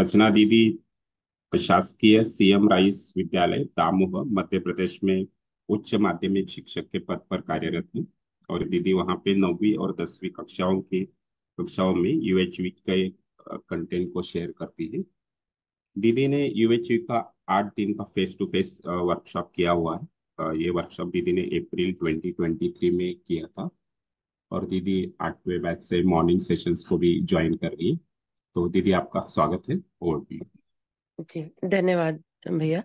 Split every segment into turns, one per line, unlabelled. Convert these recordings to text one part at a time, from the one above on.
रचना दीदी शासकीय CM rice विद्यालय दामोह मध्य प्रदेश में उच्च माध्यमिक शिक्षक के पद पर कार्यरत हैं और दीदी वहाँ पे नौवीं और दसवीं कक्षाओं की कक्षाओं में यूएचवी के कंटेंट को शेयर करती है दीदी ने यूएचवी का आठ दिन का फेस टू फेस वर्कशॉप किया हुआ है ये वर्कशॉप दीदी ने अप्रैल 2023 में किया था और दीदी आठवें बैच से मॉर्निंग सेशंस को भी ज्वाइन कर रही है तो दीदी आपका स्वागत है और भी
जी धन्यवाद भैया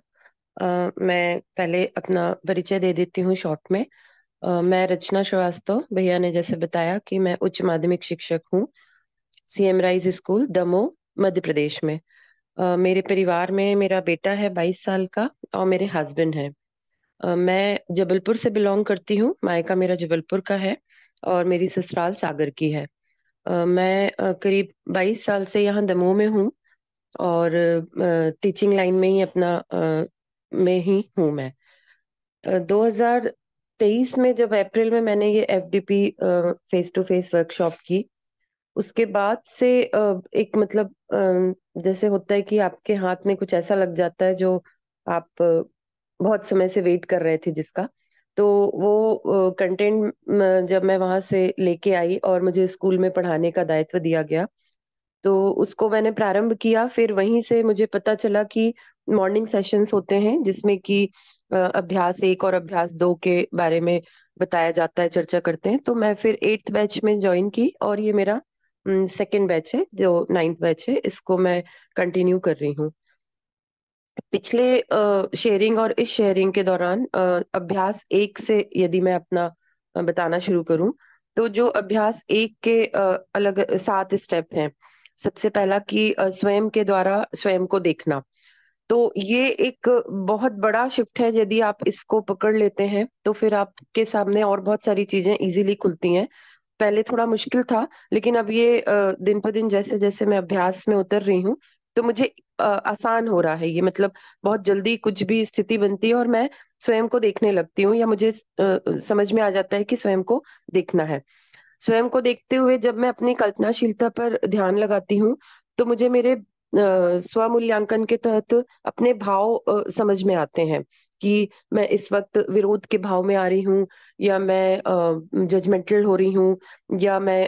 मैं पहले अपना परिचय दे देती हूँ शॉर्ट में आ, मैं रचना श्रीवास्तव भैया ने जैसे बताया कि मैं उच्च माध्यमिक शिक्षक हूँ C M rise school Damoh Madhya Pradesh में आ, मेरे परिवार में मेरा बेटा है बाईस साल का और मेरे हस्बैंड हैं मैं जबलपुर से बिलोंग करती हूँ मायका मेरा जबलपुर का है और मेरी ससुराल सागर की है मैं करीब 22 साल से यहाँ दमोह में हूँ और टीचिंग लाइन में ही अपना में ही हूँ मैं 2023 में जब अप्रैल में मैंने ये P face to face workshop की उसके बाद से एक मतलब जैसे होता है कि आपके हाथ में कुछ ऐसा लग जाता है जो आप बहुत समय से वेट कर रहे थे जिसका तो वो कंटेंट जब मैं वहां से लेके आई और मुझे स्कूल में पढ़ाने का दायित्व दिया गया तो उसको मैंने प्रारंभ किया फिर वहीं से मुझे पता चला कि मॉर्निंग सेशंस होते हैं जिसमें कि अभ्यास एक और अभ्यास दो के बारे में बताया जाता है चर्चा करते हैं तो मैं फिर एट्थ बैच में ज्वाइन की और ये मेरा सेकेंड बैच है जो नाइन्थ बैच है इसको मैं कंटिन्यू कर रही हूँ पिछले शेयरिंग और इस शेयरिंग के दौरान अभ्यास एक से यदि मैं अपना बताना शुरू करूं तो जो अभ्यास एक के अलग सात स्टेप हैं सबसे पहला कि स्वयं के द्वारा स्वयं को देखना तो ये एक बहुत बड़ा शिफ्ट है यदि आप इसको पकड़ लेते हैं तो फिर आपके सामने और बहुत सारी चीजें इजीली खुलती हैं पहले थोड़ा मुश्किल था लेकिन अब ये दिन पर दिन जैसे जैसे मैं अभ्यास में उतर रही हूँ तो मुझे आसान हो रहा है ये मतलब बहुत जल्दी कुछ भी स्थिति बनती है और मैं स्वयं को देखने लगती हूँ या मुझे समझ में आ जाता है कि स्वयं को देखना है स्वयं को देखते हुए जब मैं अपनी कल्पनाशीलता पर ध्यान लगाती हूँ तो मुझे मेरे स्व मूल्यांकन के तहत अपने भाव समझ में आते हैं कि मैं इस वक्त विरोध के भाव में आ रही हूँ या मैं जजमेंटल हो रही हूँ या मैं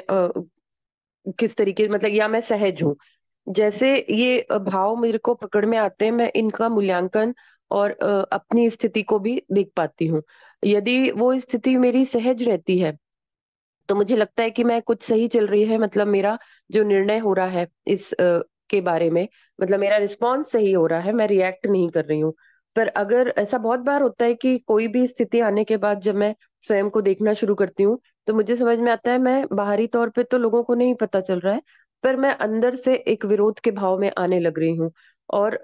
किस तरीके मतलब या मैं सहज हूँ जैसे ये भाव मेरे को पकड़ में आते हैं मैं इनका मूल्यांकन और अपनी स्थिति को भी देख पाती हूँ यदि वो स्थिति मेरी सहज रहती है तो मुझे लगता है कि मैं कुछ सही चल रही है मतलब मेरा जो निर्णय हो रहा है इस के बारे में मतलब मेरा रिस्पॉन्स सही हो रहा है मैं रिएक्ट नहीं कर रही हूँ पर अगर ऐसा बहुत बार होता है कि कोई भी स्थिति आने के बाद जब मैं स्वयं को देखना शुरू करती हूँ तो मुझे समझ में आता है मैं बाहरी तौर पे तो लोगों को नहीं पता चल रहा है पर मैं अंदर से एक विरोध के भाव में आने लग रही हूँ और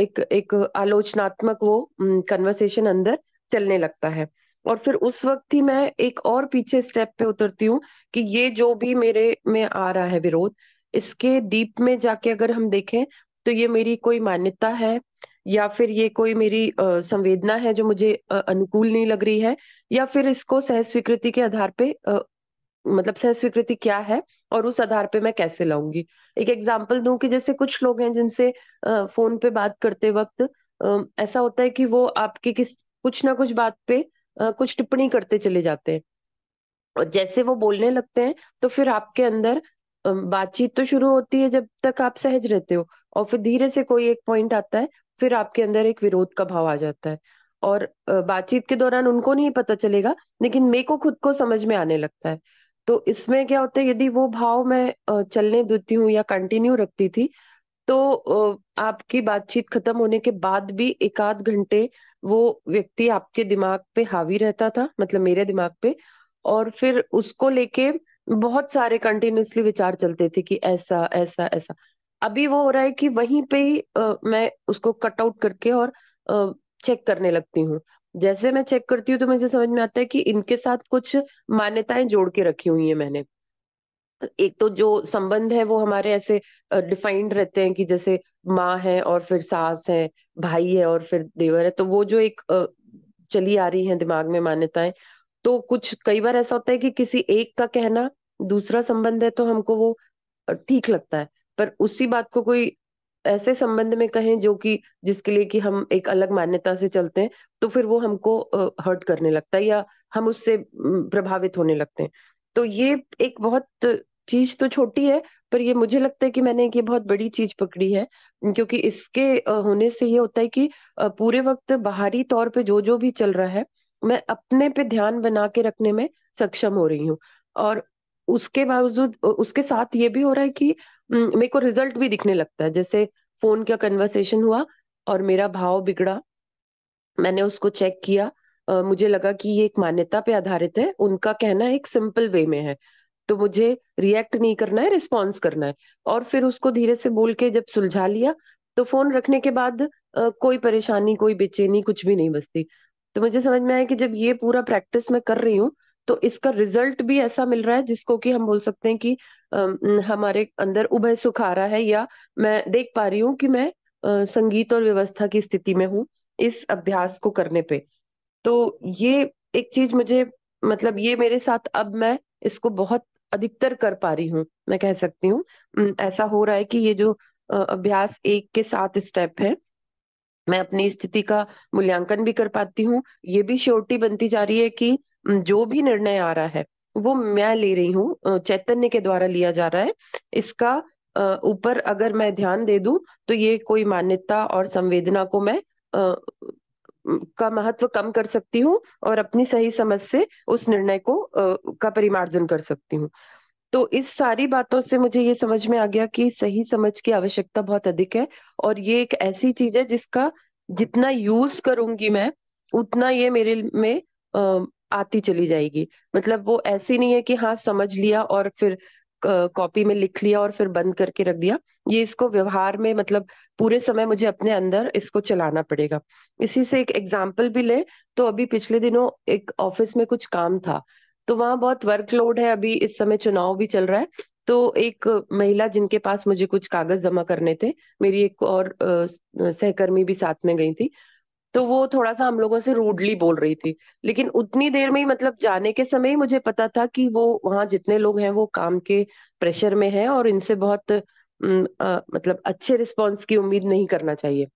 एक एक आलोचनात्मक वो कन्वर्सेशन अंदर चलने लगता है और फिर उस वक्त ही मैं एक और पीछे स्टेप पे उतरती हूँ कि ये जो भी मेरे में आ रहा है विरोध इसके दीप में जाके अगर हम देखें तो ये मेरी कोई मान्यता है या फिर ये कोई मेरी संवेदना है जो मुझे अनुकूल नहीं लग रही है या फिर इसको सह स्वीकृति के आधार पे मतलब सह स्वीकृति क्या है और उस आधार पे मैं कैसे लाऊंगी एक एग्जाम्पल दूं कि जैसे कुछ लोग हैं जिनसे फोन पे बात करते वक्त ऐसा होता है कि वो आपकी किस कुछ ना कुछ बात पे कुछ टिप्पणी करते चले जाते हैं और जैसे वो बोलने लगते हैं तो फिर आपके अंदर बातचीत तो शुरू होती है जब तक आप सहज रहते हो और फिर धीरे से कोई एक पॉइंट आता है फिर आपके अंदर एक विरोध का भाव आ जाता है और बातचीत के दौरान उनको नहीं पता चलेगा लेकिन मे को खुद को समझ में आने लगता है तो इसमें क्या होता है यदि वो भाव मैं चलने देती हूँ या कंटिन्यू रखती थी तो आपकी बातचीत खत्म होने के बाद भी एक आध घंटे वो व्यक्ति आपके दिमाग पे हावी रहता था मतलब मेरे दिमाग पे और फिर उसको लेके बहुत सारे कंटिन्यूसली विचार चलते थे कि ऐसा ऐसा ऐसा अभी वो हो रहा है कि वहीं पे ही आ, मैं उसको कट आउट करके और आ, चेक करने लगती हूँ जैसे मैं चेक करती हूँ तो मुझे समझ में आता है कि इनके साथ कुछ मान्यताएं जोड़ के रखी हुई है मैंने एक तो जो संबंध है वो हमारे ऐसे डिफाइंड रहते हैं कि जैसे माँ है और फिर सास है भाई है और फिर देवर है तो वो जो एक चली आ रही है दिमाग में मान्यताएं तो कुछ कई बार ऐसा होता है कि किसी एक का कहना दूसरा संबंध है तो हमको वो ठीक लगता है पर उसी बात को कोई ऐसे संबंध में कहें जो कि जिसके लिए कि हम एक अलग मान्यता से चलते हैं तो फिर वो हमको हर्ट करने लगता है या हम उससे प्रभावित होने लगते हैं तो ये एक बहुत चीज तो छोटी है पर ये मुझे लगता है कि मैंने ये बहुत बड़ी चीज पकड़ी है क्योंकि इसके होने से ये होता है कि पूरे वक्त बाहरी तौर पे जो जो भी चल रहा है मैं अपने पे ध्यान बना के रखने में सक्षम हो रही हूँ और उसके बावजूद उसके साथ ये भी हो रहा है कि हम्म, मेरे को रिजल्ट भी दिखने लगता है जैसे फोन का कन्वर्सेशन हुआ और मेरा भाव बिगड़ा मैंने उसको चेक किया आ, मुझे लगा कि ये एक मान्यता पे आधारित है उनका कहना एक सिंपल वे में है तो मुझे रिएक्ट नहीं करना है रिस्पॉन्स करना है और फिर उसको धीरे से बोल के जब सुलझा लिया तो फोन रखने के बाद आ, कोई परेशानी कोई बेचैनी कुछ भी नहीं बचती तो मुझे समझ में आया कि जब ये पूरा प्रैक्टिस मैं कर रही हूँ तो इसका रिजल्ट भी ऐसा मिल रहा है जिसको कि हम बोल सकते हैं कि हमारे अंदर उभय सुख आ रहा है या मैं देख पा रही हूँ कि मैं संगीत और व्यवस्था की स्थिति में हूँ इस अभ्यास को करने पे तो ये एक चीज मुझे मतलब ये मेरे साथ अब मैं इसको बहुत अधिकतर कर पा रही हूँ मैं कह सकती हूँ ऐसा हो रहा है कि ये जो अभ्यास एक के साथ स्टेप है मैं अपनी स्थिति का मूल्यांकन भी कर पाती हूँ ये भी श्योरिटी बनती जा रही है कि जो भी निर्णय आ रहा है वो मैं ले रही हूँ चैतन्य के द्वारा लिया जा रहा है इसका ऊपर अगर मैं ध्यान दे दू तो ये कोई मान्यता और संवेदना को मैं आ, का महत्व कम कर सकती हूँ और अपनी सही समझ से उस निर्णय को आ, का परिमार्जन कर सकती हूँ तो इस सारी बातों से मुझे ये समझ में आ गया कि सही समझ की आवश्यकता बहुत अधिक है और ये एक ऐसी चीज है जिसका जितना यूज करूंगी मैं उतना ये मेरे में आती चली जाएगी मतलब वो ऐसी नहीं है कि हाँ समझ लिया और फिर कॉपी में लिख लिया और फिर बंद करके रख दिया ये इसको व्यवहार में मतलब पूरे समय मुझे अपने अंदर इसको चलाना पड़ेगा इसी से एक एग्जाम्पल भी ले तो अभी पिछले दिनों एक ऑफिस में कुछ काम था तो वहाँ बहुत वर्कलोड है अभी इस समय चुनाव भी चल रहा है तो एक महिला जिनके पास मुझे कुछ कागज जमा करने थे मेरी एक और सहकर्मी भी साथ में गई थी तो वो थोड़ा सा हम लोगों से रूडली बोल रही थी लेकिन उतनी देर में ही मतलब जाने के समय ही मुझे पता था कि वो वहाँ जितने लोग हैं वो काम के प्रेशर में हैं और इनसे बहुत न, आ, मतलब अच्छे रिस्पॉन्स की उम्मीद नहीं करना चाहिए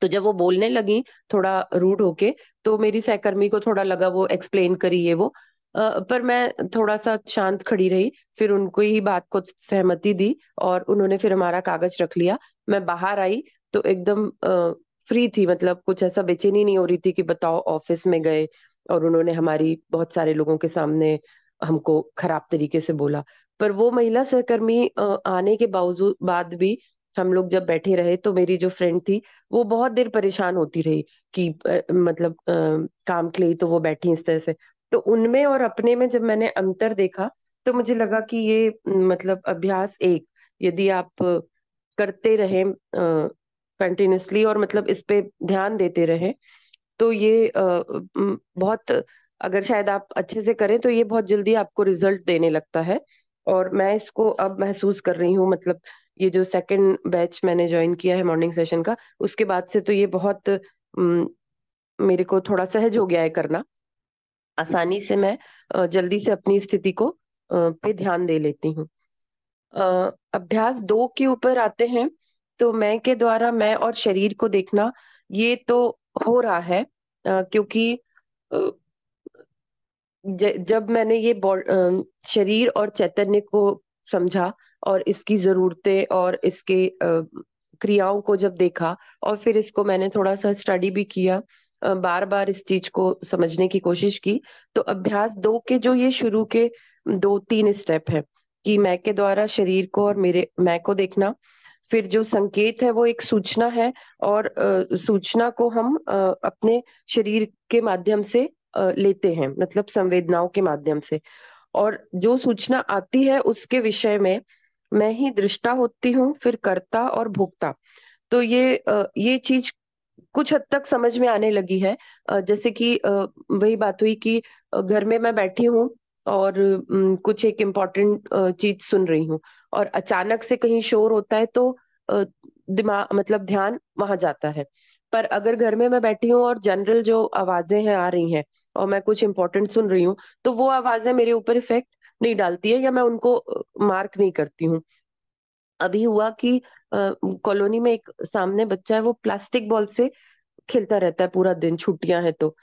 तो जब वो बोलने लगी थोड़ा रूड होके तो मेरी सहकर्मी को थोड़ा लगा वो एक्सप्लेन करी ये वो आ, पर मैं थोड़ा सा शांत खड़ी रही फिर उनको ही बात को सहमति दी और उन्होंने फिर हमारा कागज रख लिया मैं बाहर आई तो एकदम फ्री थी मतलब कुछ ऐसा बेचैनी नहीं हो रही थी कि बताओ ऑफिस में गए और उन्होंने हमारी बहुत सारे लोगों के सामने हमको खराब तरीके से बोला पर वो महिला सहकर्मी आने के बावजूद बाद भी हम लोग जब बैठे रहे तो मेरी जो फ्रेंड थी वो बहुत देर परेशान होती रही कि मतलब आ, काम के लिए तो वो बैठी इस तरह से तो उनमें और अपने में जब मैंने अंतर देखा तो मुझे लगा कि ये मतलब अभ्यास एक यदि आप करते रहे कंटिन्यूसली और मतलब इस पे ध्यान देते रहे तो ये बहुत अगर शायद आप अच्छे से करें तो ये बहुत जल्दी आपको रिजल्ट देने लगता है और मैं इसको अब महसूस कर रही हूँ मतलब ये जो सेकंड बैच मैंने ज्वाइन किया है मॉर्निंग सेशन का उसके बाद से तो ये बहुत मेरे को थोड़ा सहज हो गया है करना आसानी से मैं जल्दी से अपनी स्थिति को पे ध्यान दे लेती हूँ अभ्यास दो के ऊपर आते हैं तो मैं के द्वारा मैं और शरीर को देखना ये तो हो रहा है आ, क्योंकि ज, जब मैंने ये शरीर और चैतन्य को समझा और इसकी ज़रूरतें और इसके आ, क्रियाओं को जब देखा और फिर इसको मैंने थोड़ा सा स्टडी भी किया बार बार इस चीज को समझने की कोशिश की तो अभ्यास दो के जो ये शुरू के दो तीन स्टेप है कि मैं के द्वारा शरीर को और मेरे मैं को देखना फिर जो संकेत है वो एक सूचना है और सूचना को हम अपने शरीर के माध्यम से लेते हैं मतलब संवेदनाओं के माध्यम से और जो सूचना आती है उसके विषय में मैं ही दृष्टा होती हूँ फिर करता और भोगता तो ये ये चीज कुछ हद तक समझ में आने लगी है जैसे कि वही बात हुई कि घर में मैं बैठी हूँ और कुछ एक इम्पोर्टेंट चीज सुन रही हूँ और अचानक से कहीं शोर होता है तो दिमाग मतलब ध्यान वहां जाता है पर अगर घर में मैं बैठी हूँ और जनरल जो आवाजें हैं आ रही हैं और मैं कुछ इंपॉर्टेंट सुन रही हूँ तो वो आवाजें मेरे ऊपर इफेक्ट नहीं डालती है या मैं उनको मार्क नहीं करती हूँ अभी हुआ कि कॉलोनी में एक सामने बच्चा है वो प्लास्टिक बॉल से खेलता रहता है पूरा दिन छुट्टियां हैं तो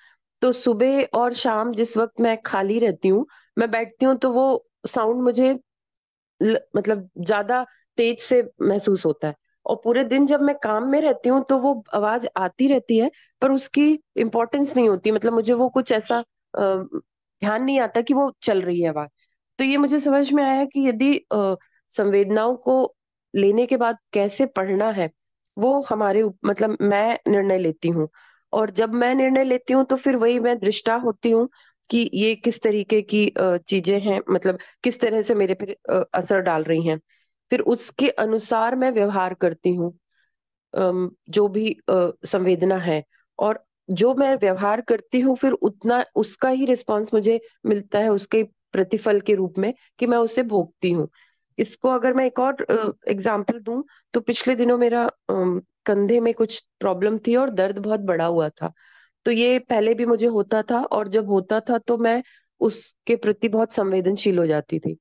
तो सुबह और शाम जिस वक्त मैं खाली रहती हूँ मैं बैठती हूँ तो वो साउंड मुझे मतलब ज्यादा तेज से महसूस होता है और पूरे दिन जब मैं काम में रहती हूँ तो वो आवाज आती रहती है पर उसकी इम्पोर्टेंस नहीं होती मतलब मुझे वो कुछ ऐसा ध्यान नहीं आता कि वो चल रही है आवाज तो ये मुझे समझ में आया कि यदि संवेदनाओं को लेने के बाद कैसे पढ़ना है वो हमारे मतलब मैं निर्णय लेती हूँ और जब मैं निर्णय लेती हूँ तो फिर वही मैं दृष्टा होती हूँ कि ये किस तरीके की चीजें हैं मतलब किस तरह से मेरे पर असर डाल रही हैं फिर उसके अनुसार मैं व्यवहार करती हूँ जो भी संवेदना है और जो मैं व्यवहार करती हूँ फिर उतना उसका ही रिस्पॉन्स मुझे मिलता है उसके प्रतिफल के रूप में कि मैं उसे भोगती हूँ इसको अगर मैं एक और एग्जाम्पल दू तो पिछले दिनों मेरा कंधे में कुछ प्रॉब्लम थी और दर्द बहुत बड़ा हुआ था तो ये पहले भी मुझे होता था और जब होता था तो मैं उसके प्रति बहुत संवेदनशील हो जाती थी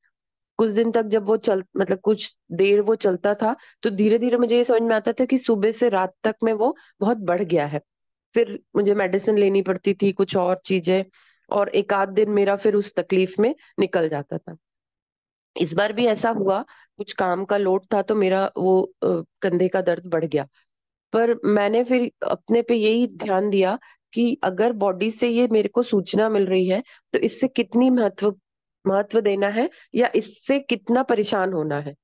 कुछ दिन तक जब वो चल मतलब कुछ देर वो चलता था तो धीरे धीरे मुझे ये समझ में आता था कि सुबह से रात तक में वो बहुत बढ़ गया है फिर मुझे मेडिसिन लेनी पड़ती थी कुछ और चीजें और एक आध दिन मेरा फिर उस तकलीफ में निकल जाता था इस बार भी ऐसा हुआ कुछ काम का लोड था तो मेरा वो कंधे का दर्द बढ़ गया पर मैंने फिर अपने पे यही ध्यान दिया कि अगर बॉडी से ये मेरे को सूचना मिल रही है तो इससे कितनी महत्व महत्व देना है या इससे कितना परेशान होना है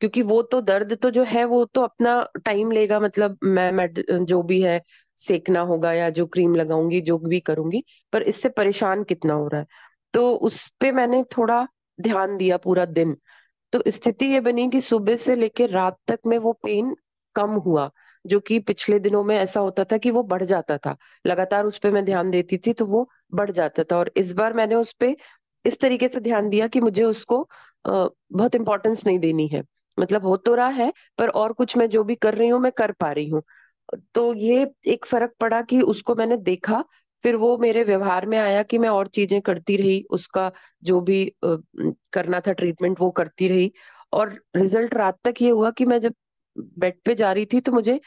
क्योंकि वो तो दर्द तो जो है वो तो अपना टाइम लेगा मतलब मैं मेड जो भी है सेकना होगा या जो क्रीम लगाऊंगी जो भी करूंगी पर इससे परेशान कितना हो रहा है तो उस पर मैंने थोड़ा ध्यान दिया पूरा दिन तो स्थिति ये बनी कि सुबह से लेकर रात तक में वो पेन कम हुआ जो कि पिछले दिनों में ऐसा होता था कि वो बढ़ जाता था लगातार उस पर मैं ध्यान देती थी तो वो बढ़ जाता था और इस बार मैंने उस पर इस तरीके से ध्यान दिया कि मुझे उसको बहुत इंपॉर्टेंस नहीं देनी है मतलब हो तो रहा है पर और कुछ मैं जो भी कर रही हूँ मैं कर पा रही हूँ तो ये एक फर्क पड़ा कि उसको मैंने देखा फिर वो मेरे व्यवहार में आया कि मैं और चीजें करती रही उसका जो भी करना था ट्रीटमेंट वो करती रही और रिजल्ट रात तक ये हुआ कि मैं जब बेड पे जा रही थी तो मुझे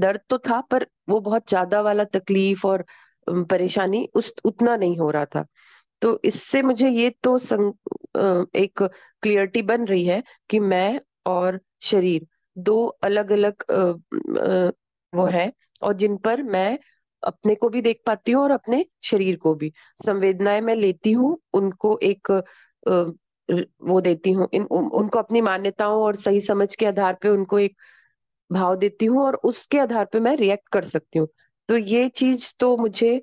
दर्द तो था पर वो बहुत ज्यादा वाला तकलीफ और परेशानी उस उतना नहीं हो रहा था तो इससे मुझे ये तो सं, एक क्लियरिटी बन रही है कि मैं और शरीर दो अलग अलग वो है और जिन पर मैं अपने को भी देख पाती हूँ और अपने शरीर को भी संवेदनाएं मैं लेती हूँ उनको एक वो देती हूँ उनको अपनी मान्यताओं और सही समझ के आधार पे उनको एक भाव देती हूँ और उसके आधार पे मैं रिएक्ट कर सकती हूँ तो ये चीज तो मुझे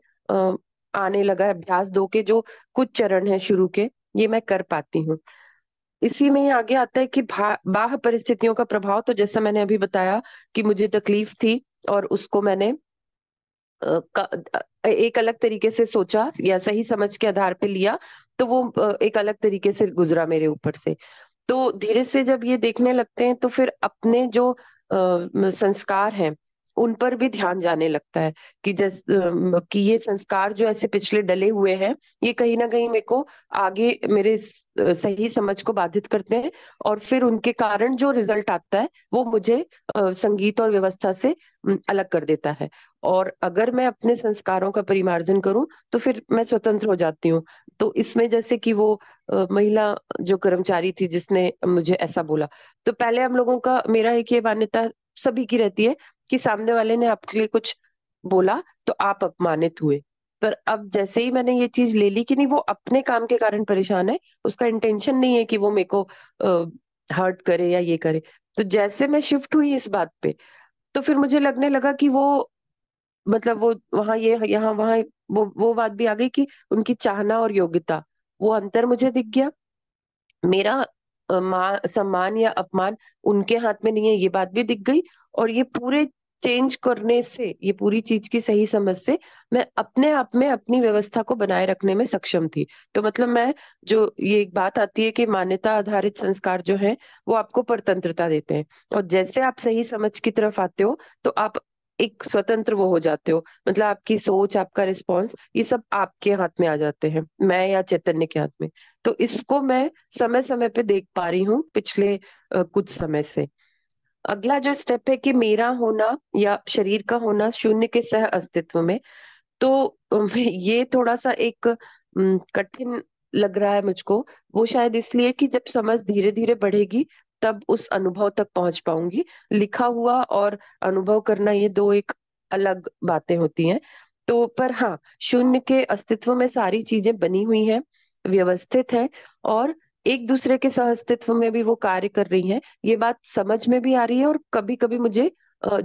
आने लगा अभ्यास दो के जो कुछ चरण है शुरू के ये मैं कर पाती हूँ इसी में ही आगे आता है कि बाह परिस्थितियों का प्रभाव तो जैसा मैंने अभी बताया कि मुझे तकलीफ थी और उसको मैंने एक अलग तरीके से सोचा या सही समझ के आधार पे लिया तो वो एक अलग तरीके से गुजरा मेरे ऊपर से तो धीरे से जब ये देखने लगते हैं तो फिर अपने जो संस्कार हैं उन पर भी ध्यान जाने लगता है कि जस कि ये संस्कार जो ऐसे पिछले डले हुए हैं ये कहीं ना कहीं मेरे को आगे मेरे सही समझ को बाधित करते हैं और फिर उनके कारण जो रिजल्ट आता है वो मुझे संगीत और व्यवस्था से अलग कर देता है और अगर मैं अपने संस्कारों का परिमार्जन करूं तो फिर मैं स्वतंत्र हो जाती हूँ तो इसमें जैसे कि वो महिला जो कर्मचारी थी जिसने मुझे ऐसा बोला तो पहले हम लोगों का मेरा एक ये मान्यता सभी की रहती है कि सामने वाले ने आपके लिए कुछ बोला तो आप अपमानित हुए पर अब जैसे ही मैंने ये चीज ले ली कि नहीं वो अपने काम के कारण परेशान है उसका इंटेंशन नहीं है कि वो मेरे को हर्ट करे या ये करे तो जैसे मैं शिफ्ट हुई इस बात पे तो फिर मुझे लगने लगा कि वो मतलब वो वहां ये यहाँ वहां वो वो बात भी आ गई कि उनकी चाहना और योग्यता वो अंतर मुझे दिख गया मेरा मान सम्मान या अपमान उनके हाथ में नहीं है ये बात भी दिख गई और ये पूरे चेंज करने से ये पूरी चीज की सही समझ से मैं अपने आप में अपनी व्यवस्था को बनाए रखने में सक्षम थी तो मतलब मैं जो ये एक बात आती है कि मान्यता आधारित संस्कार जो है वो आपको परतंत्रता देते हैं और जैसे आप सही समझ की तरफ आते हो तो आप एक स्वतंत्र वो हो जाते हो मतलब आपकी सोच आपका रिस्पॉन्स ये सब आपके हाथ में आ जाते हैं मैं या चैतन्य के हाथ में तो इसको मैं समय समय पे देख पा रही हूँ पिछले आ, कुछ समय से अगला जो स्टेप है कि मेरा होना या शरीर का होना शून्य के सह अस्तित्व में तो ये थोड़ा सा एक कठिन लग रहा है मुझको वो शायद इसलिए कि जब समझ धीरे धीरे बढ़ेगी तब उस अनुभव तक पहुंच पाऊंगी लिखा हुआ और अनुभव करना ये दो एक अलग बातें होती हैं तो पर हाँ शून्य के अस्तित्व में सारी चीजें बनी हुई हैं व्यवस्थित है और एक दूसरे के सहअस्तित्व में भी वो कार्य कर रही हैं ये बात समझ में भी आ रही है और कभी कभी मुझे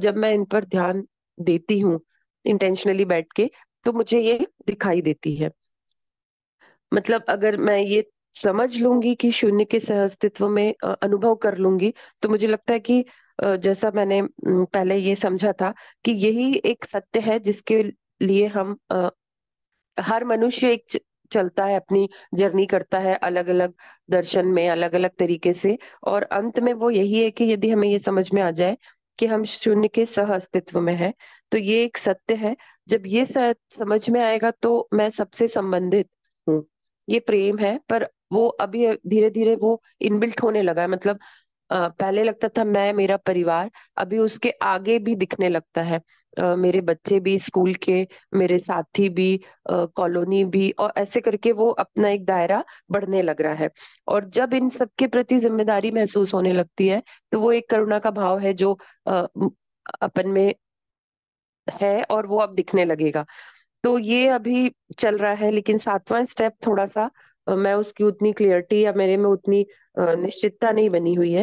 जब मैं इन पर ध्यान देती हूँ इंटेंशनली बैठ के तो मुझे ये दिखाई देती है मतलब अगर मैं ये समझ लूंगी कि शून्य के सहअस्तित्व में अनुभव कर लूंगी तो मुझे लगता है कि जैसा मैंने पहले ये समझा था कि यही एक सत्य है जिसके लिए हम हर मनुष्य एक चलता है अपनी जर्नी करता है अलग अलग दर्शन में अलग अलग तरीके से और अंत में वो यही है कि यदि हमें ये समझ में आ जाए कि हम शून्य के सह अस्तित्व में है तो ये एक सत्य है जब ये समझ में आएगा तो मैं सबसे संबंधित हूँ ये प्रेम है पर वो अभी धीरे धीरे वो इनबिल्ट होने लगा है मतलब पहले लगता था मैं मेरा परिवार अभी उसके आगे भी दिखने लगता है मेरे बच्चे भी स्कूल के मेरे साथी भी कॉलोनी भी और ऐसे करके वो अपना एक दायरा बढ़ने लग रहा है और जब इन सबके प्रति जिम्मेदारी महसूस होने लगती है तो वो एक करुणा का भाव है जो अपन में है और वो अब दिखने लगेगा तो ये अभी चल रहा है लेकिन सातवां स्टेप थोड़ा सा मैं उसकी उतनी क्लियरिटी या मेरे में उतनी निश्चितता नहीं बनी हुई है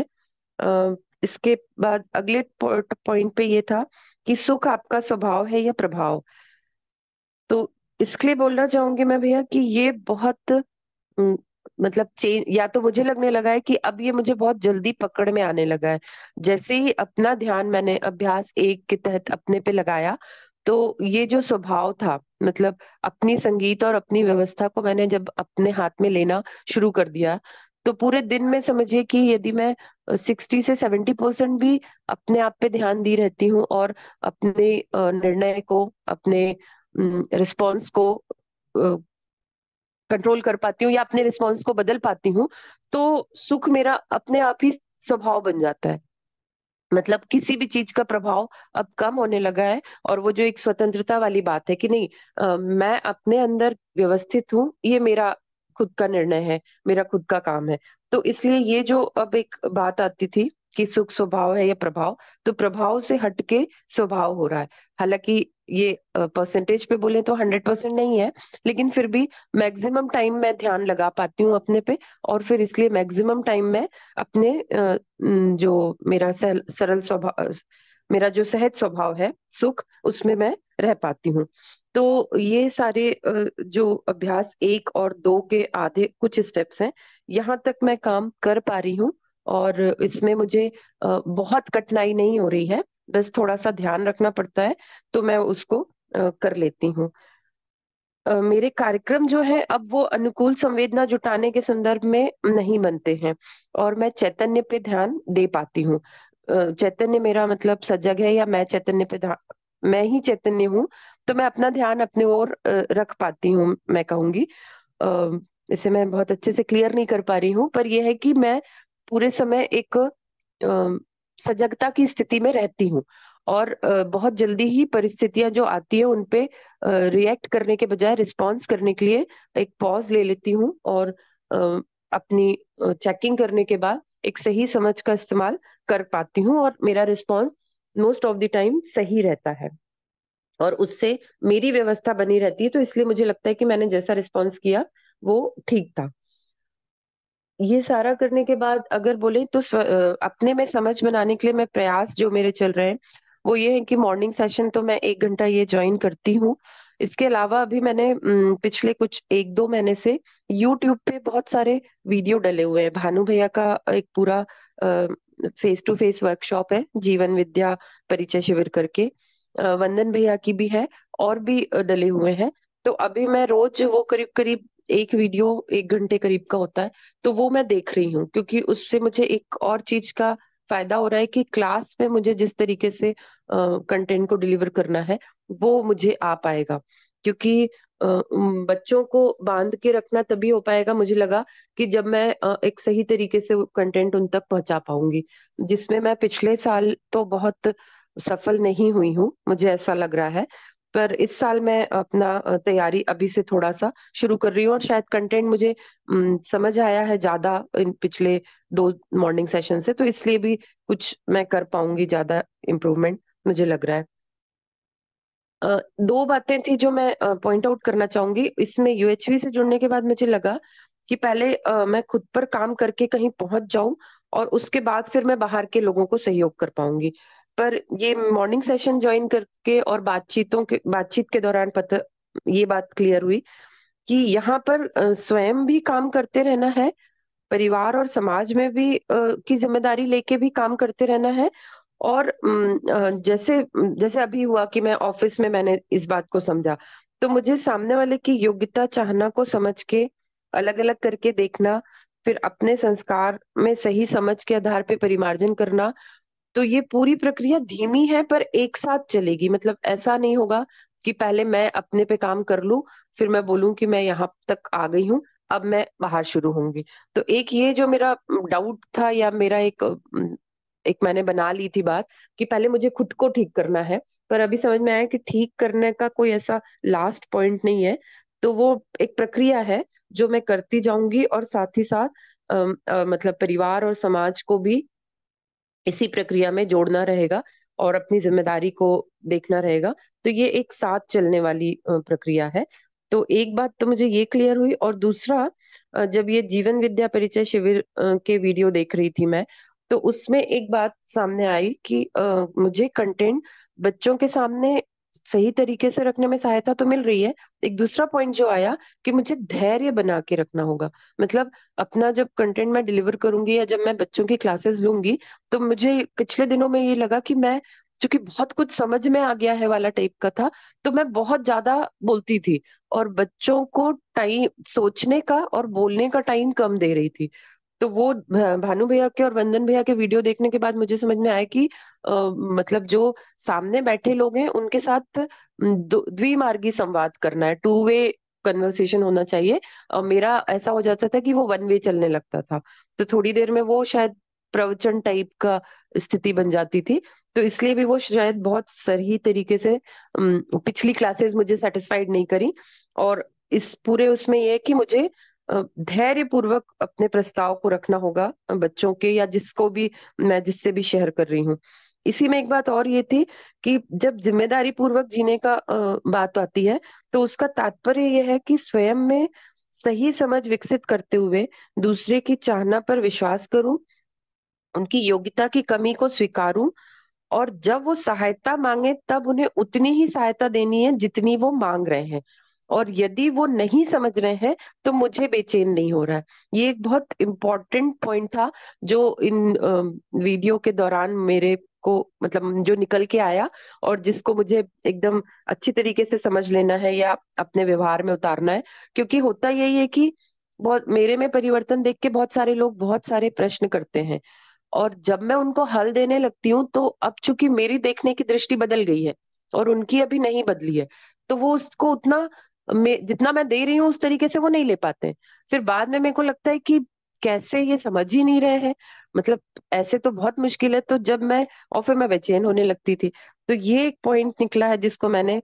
इसके बाद अगले पॉइंट पे ये था कि सुख आपका स्वभाव है या प्रभाव तो इसके लिए बोलना चाहूंगी मैं भैया कि ये बहुत मतलब चेंज या तो मुझे लगने लगा है कि अब ये मुझे बहुत जल्दी पकड़ में आने लगा है जैसे ही अपना ध्यान मैंने अभ्यास एक के तहत अपने पे लगाया तो ये जो स्वभाव था मतलब अपनी संगीत और अपनी व्यवस्था को मैंने जब अपने हाथ में लेना शुरू कर दिया तो पूरे दिन में समझिए कि यदि मैं सिक्सटी से सेवेंटी परसेंट भी अपने आप पे ध्यान दी रहती हूँ और अपने निर्णय को अपने रिस्पॉन्स को कंट्रोल कर पाती हूँ या अपने रिस्पॉन्स को बदल पाती हूँ तो सुख मेरा अपने आप ही स्वभाव बन जाता है मतलब किसी भी चीज का प्रभाव अब कम होने लगा है और वो जो एक स्वतंत्रता वाली बात है कि नहीं आ, मैं अपने अंदर व्यवस्थित हूँ ये मेरा खुद का निर्णय है मेरा खुद का काम है तो इसलिए ये जो अब एक बात आती थी कि सुख स्वभाव है या प्रभाव तो प्रभाव से हटके स्वभाव हो रहा है हालांकि ये परसेंटेज पे बोले तो हंड्रेड परसेंट नहीं है लेकिन फिर भी मैक्सिमम टाइम मैं ध्यान लगा पाती हूँ अपने पे और फिर इसलिए मैक्सिमम टाइम मैं अपने जो मेरा सरल स्वभाव मेरा जो सहज स्वभाव है सुख उसमें मैं रह पाती हूँ तो ये सारे जो अभ्यास एक और दो के आधे कुछ स्टेप्स हैं यहाँ तक मैं काम कर पा रही हूँ और इसमें मुझे बहुत कठिनाई नहीं हो रही है बस थोड़ा सा ध्यान रखना पड़ता है तो मैं उसको कर लेती हूँ मेरे कार्यक्रम जो है अब वो अनुकूल संवेदना जुटाने के संदर्भ में नहीं बनते हैं और मैं चैतन्य पे ध्यान दे पाती हूँ चैतन्य मेरा मतलब सजग है या मैं चैतन्य पे ध्यान मैं ही चैतन्य हूँ तो मैं अपना ध्यान अपने ओर रख पाती हूँ मैं कहूंगी इसे मैं बहुत अच्छे से क्लियर नहीं कर पा रही हूँ पर यह है कि मैं पूरे समय एक सजगता की स्थिति में रहती हूँ और बहुत जल्दी ही परिस्थितियां जो आती है उनपे रिएक्ट करने के बजाय रिस्पॉन्स करने के लिए एक पॉज ले लेती हूँ और अपनी चेकिंग करने के बाद एक सही समझ का इस्तेमाल कर पाती हूँ और मेरा response most of the time सही रहता है और उससे मेरी व्यवस्था बनी रहती है तो इसलिए मुझे लगता है कि मैंने जैसा रिस्पॉन्स किया वो ठीक था ये सारा करने के बाद अगर बोले तो स्व, अपने में समझ बनाने के लिए मैं प्रयास जो मेरे चल रहे हैं वो ये है कि मॉर्निंग सेशन तो मैं एक घंटा ये ज्वाइन करती हूँ इसके अलावा अभी मैंने पिछले कुछ एक दो महीने से यूट्यूब पे बहुत सारे वीडियो डले हुए हैं भानु भैया का एक पूरा फेस टू फेस वर्कशॉप है जीवन विद्या परिचय शिविर करके वंदन भैया की भी है और भी डले हुए हैं तो अभी मैं रोज वो करीब करीब एक वीडियो एक घंटे करीब का होता है तो वो मैं देख रही हूँ क्योंकि उससे मुझे एक और चीज का फायदा हो रहा है कि क्लास में मुझे जिस तरीके से कंटेंट को डिलीवर करना है वो मुझे आ पाएगा क्योंकि बच्चों को बांध के रखना तभी हो पाएगा मुझे लगा कि जब मैं एक सही तरीके से कंटेंट उन तक पहुंचा पाऊंगी जिसमें मैं पिछले साल तो बहुत सफल नहीं हुई हूँ मुझे ऐसा लग रहा है पर इस साल मैं अपना तैयारी अभी से थोड़ा सा शुरू कर रही हूँ और शायद कंटेंट मुझे समझ आया है ज्यादा इन पिछले दो मॉर्निंग सेशन से तो इसलिए भी कुछ मैं कर पाऊंगी ज्यादा इम्प्रूवमेंट मुझे लग रहा है दो बातें थी जो मैं पॉइंट आउट करना चाहूंगी इसमें यूएचवी से जुड़ने के बाद मुझे लगा कि पहले मैं खुद पर काम करके कहीं पहुंच जाऊं और उसके बाद फिर मैं बाहर के लोगों को सहयोग कर पाऊंगी पर ये मॉर्निंग सेशन ज्वाइन करके और बातचीतों के बातचीत के दौरान पता ये बात क्लियर हुई कि यहाँ पर स्वयं भी काम करते रहना है परिवार और समाज में भी की जिम्मेदारी लेके भी काम करते रहना है और जैसे जैसे अभी हुआ कि मैं ऑफिस में मैंने इस बात को समझा तो मुझे सामने वाले की योग्यता चाहना को समझ के अलग अलग करके देखना फिर अपने संस्कार में सही समझ के आधार पे परिमार्जन करना तो ये पूरी प्रक्रिया धीमी है पर एक साथ चलेगी मतलब ऐसा नहीं होगा कि पहले मैं अपने पे काम कर लूं फिर मैं बोलूं कि मैं यहाँ तक आ गई हूँ अब मैं बाहर शुरू होंगी तो एक ये जो मेरा डाउट था या मेरा एक एक मैंने बना ली थी बात कि पहले मुझे खुद को ठीक करना है पर अभी समझ में आया कि ठीक करने का कोई ऐसा लास्ट पॉइंट नहीं है तो वो एक प्रक्रिया है जो मैं करती जाऊंगी और साथ ही साथ आ, आ, मतलब परिवार और समाज को भी इसी प्रक्रिया में जोड़ना रहेगा और अपनी जिम्मेदारी को देखना रहेगा तो ये एक साथ चलने वाली प्रक्रिया है तो एक बात तो मुझे ये क्लियर हुई और दूसरा जब ये जीवन विद्या परिचय शिविर के वीडियो देख रही थी मैं तो उसमें एक बात सामने आई कि मुझे कंटेंट बच्चों के सामने सही तरीके से रखने में सहायता तो मिल रही है एक दूसरा पॉइंट जो आया कि मुझे धैर्य बना के रखना होगा मतलब अपना जब कंटेंट मैं डिलीवर करूंगी या जब मैं बच्चों की क्लासेस लूंगी तो मुझे पिछले दिनों में ये लगा कि मैं क्योंकि बहुत कुछ समझ में आ गया है वाला टाइप का था तो मैं बहुत ज्यादा बोलती थी और बच्चों को टाइम सोचने का और बोलने का टाइम कम दे रही थी तो वो भानु भैया के और वंदन भैया के वीडियो देखने के बाद मुझे समझ में आया कि मतलब जो सामने बैठे लोग हैं उनके साथ द्विमार्गी संवाद करना है टू वे कन्वर्सेशन होना चाहिए और मेरा ऐसा हो जाता था कि वो वन वे चलने लगता था तो थोड़ी देर में वो शायद प्रवचन टाइप का स्थिति बन जाती थी तो इसलिए भी वो शायद बहुत सही तरीके से पिछली क्लासेस मुझे सेटिस्फाइड नहीं करी और इस पूरे उसमें यह कि मुझे धैर्य पूर्वक अपने प्रस्ताव को रखना होगा बच्चों के या जिसको भी मैं जिससे भी शेयर कर रही हूँ इसी में एक बात और ये थी कि जब जिम्मेदारी पूर्वक जीने का बात आती है तो उसका तात्पर्य यह है कि स्वयं में सही समझ विकसित करते हुए दूसरे की चाहना पर विश्वास करूं उनकी योग्यता की कमी को स्वीकारूं और जब वो सहायता मांगे तब उन्हें उतनी ही सहायता देनी है जितनी वो मांग रहे हैं और यदि वो नहीं समझ रहे हैं तो मुझे बेचैन नहीं हो रहा है ये एक बहुत इम्पोर्टेंट पॉइंट था जो इन वीडियो के दौरान मेरे को मतलब जो निकल के आया और जिसको मुझे एकदम अच्छी तरीके से समझ लेना है या अपने व्यवहार में उतारना है क्योंकि होता यही है कि बहुत मेरे में परिवर्तन देख के बहुत सारे लोग बहुत सारे प्रश्न करते हैं और जब मैं उनको हल देने लगती हूँ तो अब चूंकि मेरी देखने की दृष्टि बदल गई है और उनकी अभी नहीं बदली है तो वो उसको उतना जितना मैं दे रही हूँ उस तरीके से वो नहीं ले पाते फिर बाद में मेरे को लगता है कि कैसे ये समझ ही नहीं रहे हैं मतलब ऐसे तो बहुत मुश्किल है तो जब मैं और फिर मैं बेचैन होने लगती थी तो ये एक पॉइंट निकला है जिसको मैंने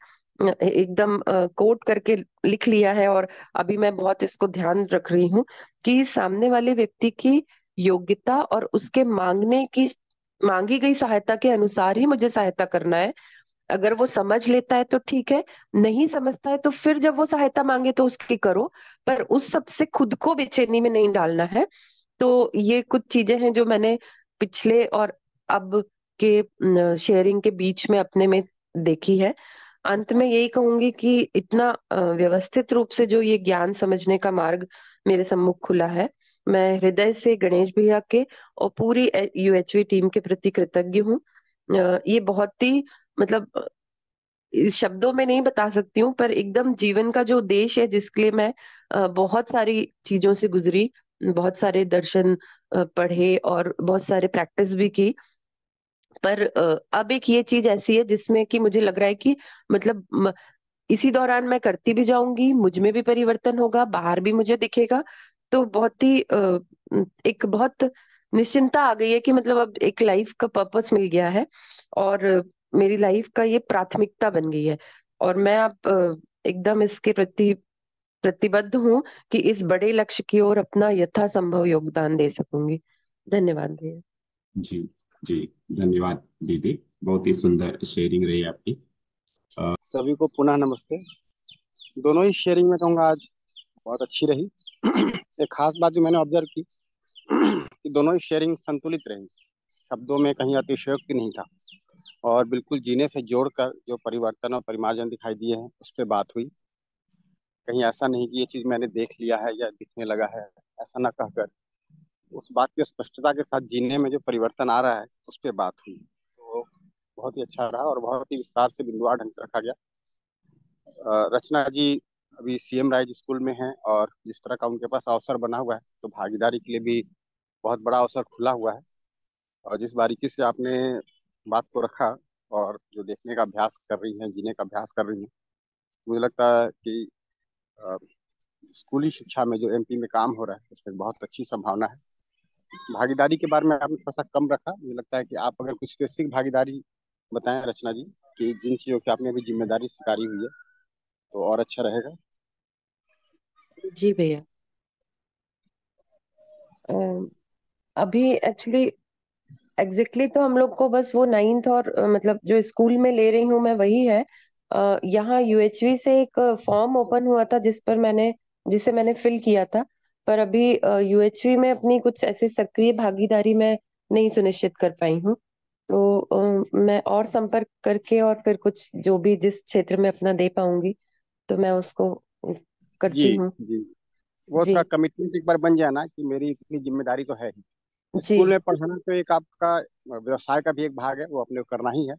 एकदम कोट करके लिख लिया है और अभी मैं बहुत इसको ध्यान रख रही हूँ कि सामने वाले व्यक्ति की योग्यता और उसके मांगने की मांगी गई सहायता के अनुसार ही मुझे सहायता करना है अगर वो समझ लेता है तो ठीक है नहीं समझता है तो फिर जब वो सहायता मांगे तो उसकी करो पर उस सबसे खुद को बेचैनी में नहीं डालना है तो ये कुछ चीजें हैं जो मैंने पिछले और अब के शेयरिंग के बीच में अपने में देखी है अंत में यही कहूंगी कि इतना व्यवस्थित रूप से जो ये ज्ञान समझने का मार्ग मेरे सम्मुख खुला है मैं हृदय से गणेश भैया के और पूरी यूएचवी टीम के प्रति कृतज्ञ हूँ ये बहुत ही मतलब शब्दों में नहीं बता सकती हूँ पर एकदम जीवन का जो उद्देश्य है जिसके लिए मैं बहुत सारी चीजों से गुजरी बहुत सारे दर्शन पढ़े और बहुत सारे प्रैक्टिस भी की पर अब एक ये चीज ऐसी है जिसमें कि मुझे लग रहा है कि मतलब इसी दौरान मैं करती भी जाऊंगी मुझ में भी परिवर्तन होगा बाहर भी मुझे दिखेगा तो बहुत ही एक बहुत निश्चिंता आ गई है कि मतलब अब एक लाइफ का पर्पस मिल गया है और मेरी लाइफ का ये प्राथमिकता बन गई है और मैं आप एकदम इसके प्रति प्रतिबद्ध हूँ कि इस बड़े लक्ष्य की ओर अपना यथासंभव योगदान दे सकूंगी धन्यवाद भैया
जी जी धन्यवाद दीदी बहुत ही सुंदर शेयरिंग रही आपकी सभी को पुनः नमस्ते दोनों ही शेयरिंग में कहूंगा आज बहुत अच्छी रही एक खास बात जो मैंने ऑब्जर्व की कि दोनों ही शेयरिंग संतुलित रही शब्दों में कहीं अतिशयोक्ति नहीं था और बिल्कुल जीने से जोड़कर जो परिवर्तन और परिमार्जन दिखाई दिए हैं उस पर बात हुई कहीं ऐसा नहीं कि ये चीज मैंने देख लिया है या दिखने लगा है ऐसा ना कहकर उस बात की स्पष्टता के साथ जीने में जो परिवर्तन आ रहा है उस पर बात हुई तो बहुत ही अच्छा रहा और बहुत ही विस्तार से बिंदुआ ढंग से रखा गया रचना जी अभी सीएम राइज स्कूल में है और जिस तरह का उनके पास अवसर बना हुआ है तो भागीदारी के लिए भी बहुत बड़ा अवसर खुला हुआ है और जिस बारीकी से आपने बात को रखा और जो देखने का अभ्यास कर रही हैं जीने का अभ्यास कर रही हैं मुझे लगता है कि स्कूली शिक्षा में जो एमपी में काम हो रहा है उसमें बहुत अच्छी संभावना है भागीदारी के बारे में आपने थोड़ा सा कम रखा मुझे लगता है कि आप अगर कुछ स्पेसिफिक भागीदारी बताएं रचना जी कि जिन चीज़ों की आपने अभी जिम्मेदारी स्वीकारी हुई है तो और अच्छा रहेगा
जी भैया अभी एक्चुअली एग्जैक्टली exactly तो हम लोग को बस वो नाइन्थ और मतलब जो स्कूल में ले रही हूँ मैं वही है यहाँ यूएचवी से एक फॉर्म ओपन हुआ था जिस पर मैंने जिसे मैंने फिल किया था पर अभी यूएचवी में अपनी कुछ ऐसे सक्रिय भागीदारी मैं नहीं सुनिश्चित कर पाई हूँ तो मैं और संपर्क करके और फिर कुछ जो भी जिस क्षेत्र में अपना दे पाऊंगी तो मैं उसको
करती हूँ वो उसका कमिटमेंट एक बार बन जाए ना कि मेरी इतनी जिम्मेदारी तो है ही स्कूल में पढ़ाना तो एक आपका व्यवसाय का भी एक भाग है वो अपने को करना ही है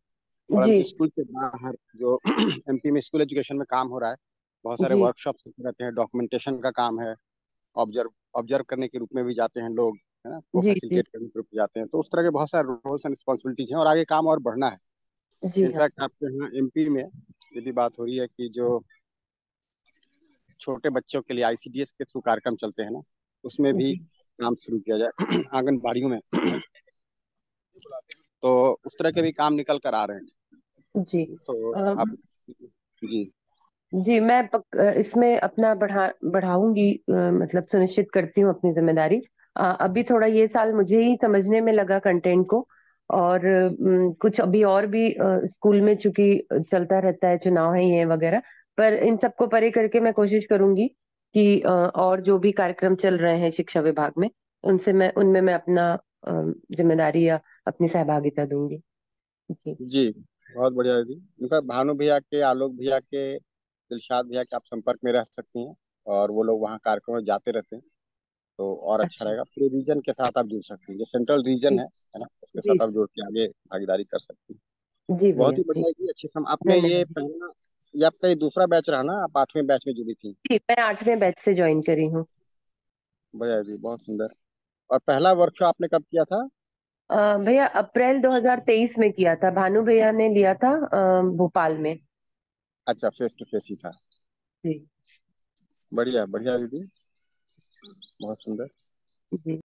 स्कूल से बाहर जो एमपी में e स्कूल एजुकेशन में काम हो रहा है बहुत सारे वर्कशॉप रहते हैं डॉक्यूमेंटेशन का काम है ऑब्जर्व ऑब्जर्व करने के रूप में भी जाते हैं लोग है ना फैसिलिटेट करने के रूप जाते हैं तो उस तरह के बहुत सारे रोल्स एंड रिस्पॉन्सिबिलिटीज हैं और आगे काम और बढ़ना है इनफैक्ट हाँ। आपके यहाँ पी में यदि बात हो रही है कि जो छोटे बच्चों के लिए आईसीडीएस के थ्रू कार्यक्रम चलते हैं ना उसमें भी काम शुरू किया जाए आंगनबाड़ियों में तो उस तरह के भी काम निकल कर आ रहे हैं
जी तो आप जी जी मैं पक, इसमें अपना बढ़ा बढ़ाऊंगी मतलब सुनिश्चित करती हूँ अपनी जिम्मेदारी अभी थोड़ा ये साल मुझे ही समझने में लगा कंटेंट को और कुछ अभी और भी स्कूल में चूंकि चलता रहता है चुनाव है ये वगैरह पर इन सबको परे करके मैं कोशिश करूंगी कि और जो भी कार्यक्रम चल रहे हैं शिक्षा विभाग में उनसे मैं उनमें मैं अपना जिम्मेदारी या अपनी सहभागिता दूंगी
जी जी बहुत बढ़िया दीदी इनका भानु भैया के आलोक भैया के दिलशाद भैया के आप संपर्क में रह सकती हैं और वो लोग वहाँ कार्यक्रम में जाते रहते हैं तो और अच्छा, अच्छा। रहेगा पूरे रीजन के साथ आप जुड़ सकती हैं जो सेंट्रल रीजन है है ना उसके साथ आप जुड़ के आगे भागीदारी कर सकती हैं जी बहुत ही बढ़िया जी अच्छी सम आपने ये पहला या आपका ये दूसरा बैच रहा ना आप आठवें बैच में जुड़ी थी
जी मैं आठवें बैच से ज्वाइन करी हूँ
बढ़िया जी बहुत सुंदर और पहला वर्कशॉप आपने कब किया था
भैया अप्रैल 2023 में किया था भानु भैया ने लिया था भोपाल में
अच्छा फेस टू फेस ही था जी बढ़िया बढ़िया दीदी बहुत सुंदर
जी